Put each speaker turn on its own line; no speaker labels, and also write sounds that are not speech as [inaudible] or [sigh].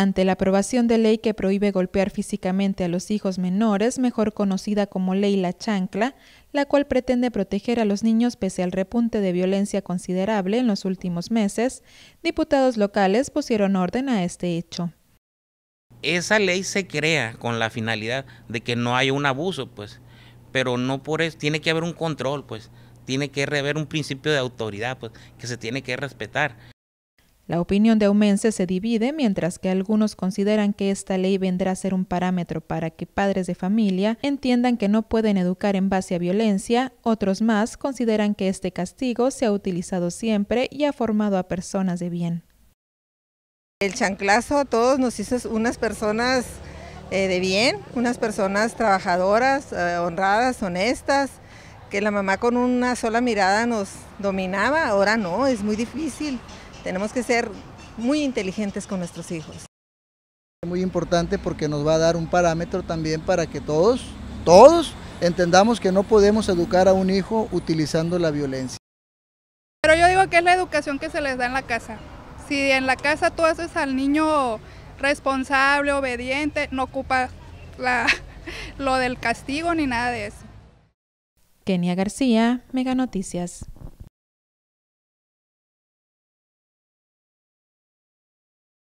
Ante la aprobación de ley que prohíbe golpear físicamente a los hijos menores, mejor conocida como Ley La Chancla, la cual pretende proteger a los niños pese al repunte de violencia considerable en los últimos meses, diputados locales pusieron orden a este hecho.
Esa ley se crea con la finalidad de que no haya un abuso, pues, pero no por eso, tiene que haber un control, pues, tiene que haber un principio de autoridad, pues, que se tiene que respetar.
La opinión de Aumense se divide mientras que algunos consideran que esta ley vendrá a ser un parámetro para que padres de familia entiendan que no pueden educar en base a violencia, otros más consideran que este castigo se ha utilizado siempre
y ha formado a personas de bien. El chanclazo a todos nos hizo unas personas eh, de bien, unas personas trabajadoras, eh, honradas, honestas, que la mamá con una sola mirada nos dominaba, ahora no, es muy difícil. Tenemos que ser muy inteligentes con nuestros hijos.
Es Muy importante porque nos va a dar un parámetro también para que todos, todos, entendamos que no podemos educar a un hijo utilizando la violencia.
Pero yo digo que es la educación que se les da en la casa. Si en la casa tú haces al niño responsable, obediente, no ocupa [laughs] lo del castigo ni nada de eso.
Kenia García, Mega Noticias.